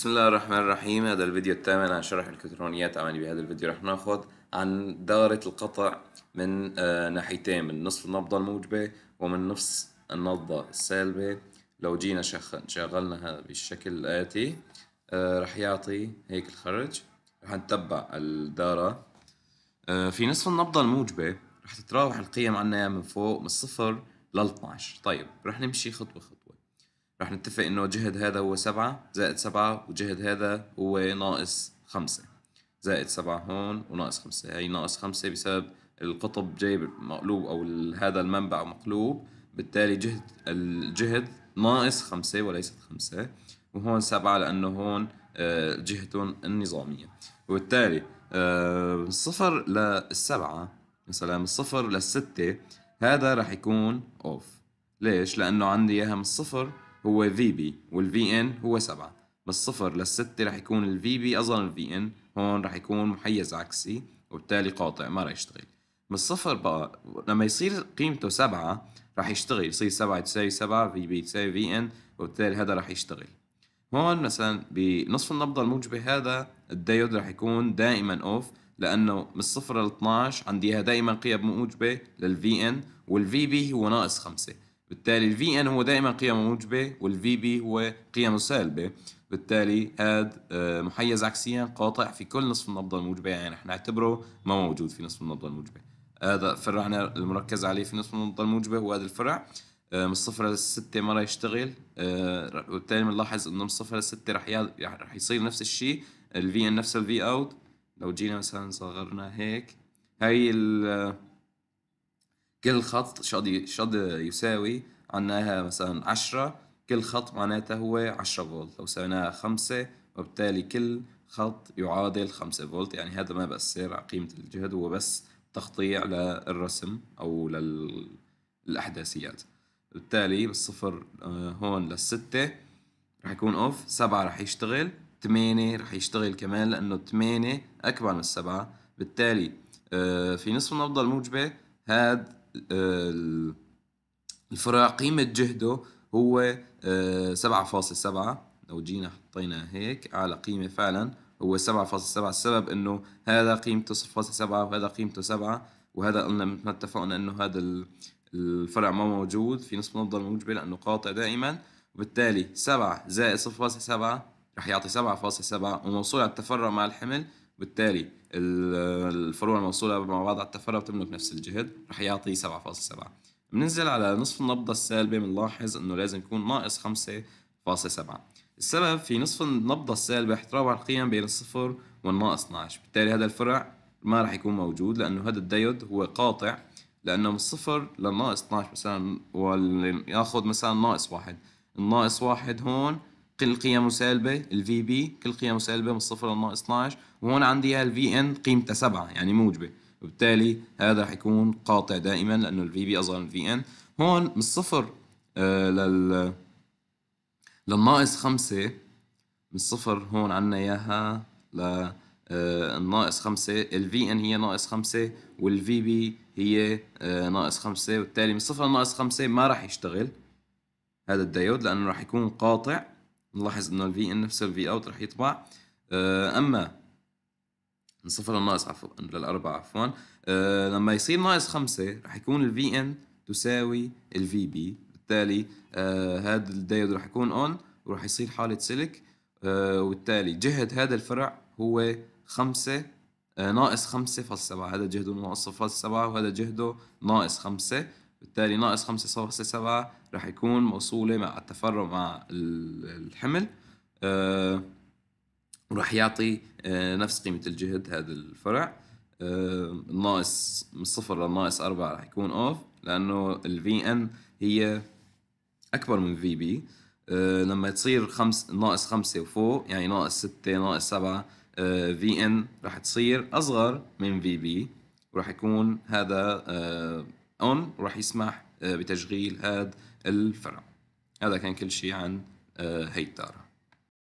بسم الله الرحمن الرحيم هذا الفيديو الثامن عن شرح الكترونيات عملي بهذا الفيديو رح ناخذ عن دائرة القطع من آه، ناحيتين من نصف النبضة الموجبة ومن نصف النبضة السالبة لو جينا شغلنا بالشكل الآتي آه، رح يعطي هيك الخرج رح نتبع الدارة آه، في نصف النبضة الموجبة رح تتراوح القيم عنا من فوق من الصفر لل 12 طيب رح نمشي خطوة خطوة رح نتفق انه جهد هذا هو سبعة زائد سبعة وجهد هذا هو ناقص خمسة زائد سبعة هون وناقص خمسة هي يعني ناقص خمسة بسبب القطب جايب مقلوب او هذا المنبع مقلوب بالتالي جهد الجهد ناقص خمسة وليست خمسة وهون سبعة لأنه هون آه، جهتهم النظامية وبالتالي من آه، صفر للسبعة مثلا من صفر للستة هذا رح يكون اوف ليش؟ لأنه عندي إياها من الصفر هو في بي والفي ان هو 7 من الصفر للستة رح يكون الفي بي اظن الفي ان هون رح يكون محيز عكسي وبالتالي قاطع ما رح يشتغل من الصفر بقى لما يصير قيمته 7 رح يشتغل يصير 7 تساوي 7 في بي تساوي في ان وبالتالي هذا رح يشتغل هون مثلا بنصف النبضة الموجبة هذا الدايود رح يكون دائما اوف لانه من الصفر لل 12 عندي دائما قيم موجبة للفي ان والفي بي هو ناقص 5 بالتالي الفي ان هو دائما قيمه موجبه والفي بي هو قيمه سالبه بالتالي هذا آه، محيز عكسيا قاطع في كل نصف النبضه الموجبه يعني رح نعتبره ما موجود في نصف النبضه الموجبه هذا فرعنا المركز عليه في نصف النبضه الموجبه هو هذا الفرع آه، من الصفر للستة مرة يشتغل آه، وبالتالي بنلاحظ انه من الصفر للستة رح رح يصير نفس الشيء الفي ان نفس الفي اوت لو جينا مثلا صغرنا هيك هاي ال كل خط شد شد يساوي عناها مثلا عشرة كل خط معناتها هو عشرة فولت لو سويناها خمسة وبالتالي كل خط يعادل خمسة فولت يعني هذا ما بأثر على قيمة الجهد هو بس تقطيع للرسم أو للأحداثيات بالتالي بالصفر آه، هون للستة رح يكون اوف سبعة رح يشتغل ثمانية رح يشتغل كمان لأنه ثمانية أكبر من السبعة بالتالي آه، في نصف النبضة الموجبة هاد آه، الفرق قيمة جهده هو 7.7 آه، لو جينا حطينا هيك أعلى قيمة فعلا هو 7.7 السبب إنه هذا قيمته 0.7 وهذا قيمته 7 وهذا قلنا مثل ما اتفقنا إنه هذا الفرع ما موجود في نصف منظر موجبة لأنه قاطع دائما وبالتالي 7 زائد 0.7 رح يعطي 7.7 وموصول على التفرع مع الحمل بالتالي الفروع الموصولة مع بعض على التفرع بتملك نفس الجهد رح يعطي 7.7 بننزل على نصف النبضة السالبة بنلاحظ انه لازم يكون ناقص 5.7 السبب في نصف النبضة السالبة احتراما القيم بين الصفر والناقص 12 بالتالي هذا الفرع ما رح يكون موجود لانه هذا الديود هو قاطع لانه من الصفر للناقص 12 مثلا وياخذ مثلا ناقص واحد الناقص واحد هون كل قيمه سالبه الفي بي كل قيمه سالبه من الصفر للناقص 12 وهون عندي اياها الفي ان قيمتها 7 يعني موجبه وبالتالي هذا رح يكون قاطع دائما لانه الفي بي اصغر من الفي ان هون من الصفر آه لل للناقص 5 من الصفر هون عندنا اياها ل الناقص آه، 5 الفي ان هي ناقص 5 والفي بي هي آه، ناقص 5 وبالتالي من صفر لناقص 5 ما راح يشتغل هذا الديود لانه راح يكون قاطع نلاحظ انه الفي ان نفسه الفي اوت راح يطبع آه، اما من صفر لناقص عفوا للأربعة عفوا آه، لما يصير ناقص خمسة راح يكون الفي ان تساوي الفي بي بالتالي هذا آه، الدايود راح يكون اون وراح يصير حالة سلك وبالتالي جهد هذا الفرع هو خمسة ناقص خمسة فاصل سبعة هذا جهده ناقص فاصل سبعة وهذا جهده ناقص خمسة بالتالي ناقص 5.7 رح يكون موصولة مع التفرع مع الحمل آه، ورح يعطي آه، نفس قيمة الجهد هذا الفرع الناقص آه، ناقص من صفر لناقص أربعة رح يكون أوف لأنه ال Vn هي أكبر من Vb لما تصير خمس ناقص خمسة وفوق يعني ناقص ستة ناقص سبعة Vn رح تصير أصغر من Vb ورح يكون هذا اون وراح يسمح آه، بتشغيل هذا الفرع هذا كان كل شيء عن آه، هي الدارة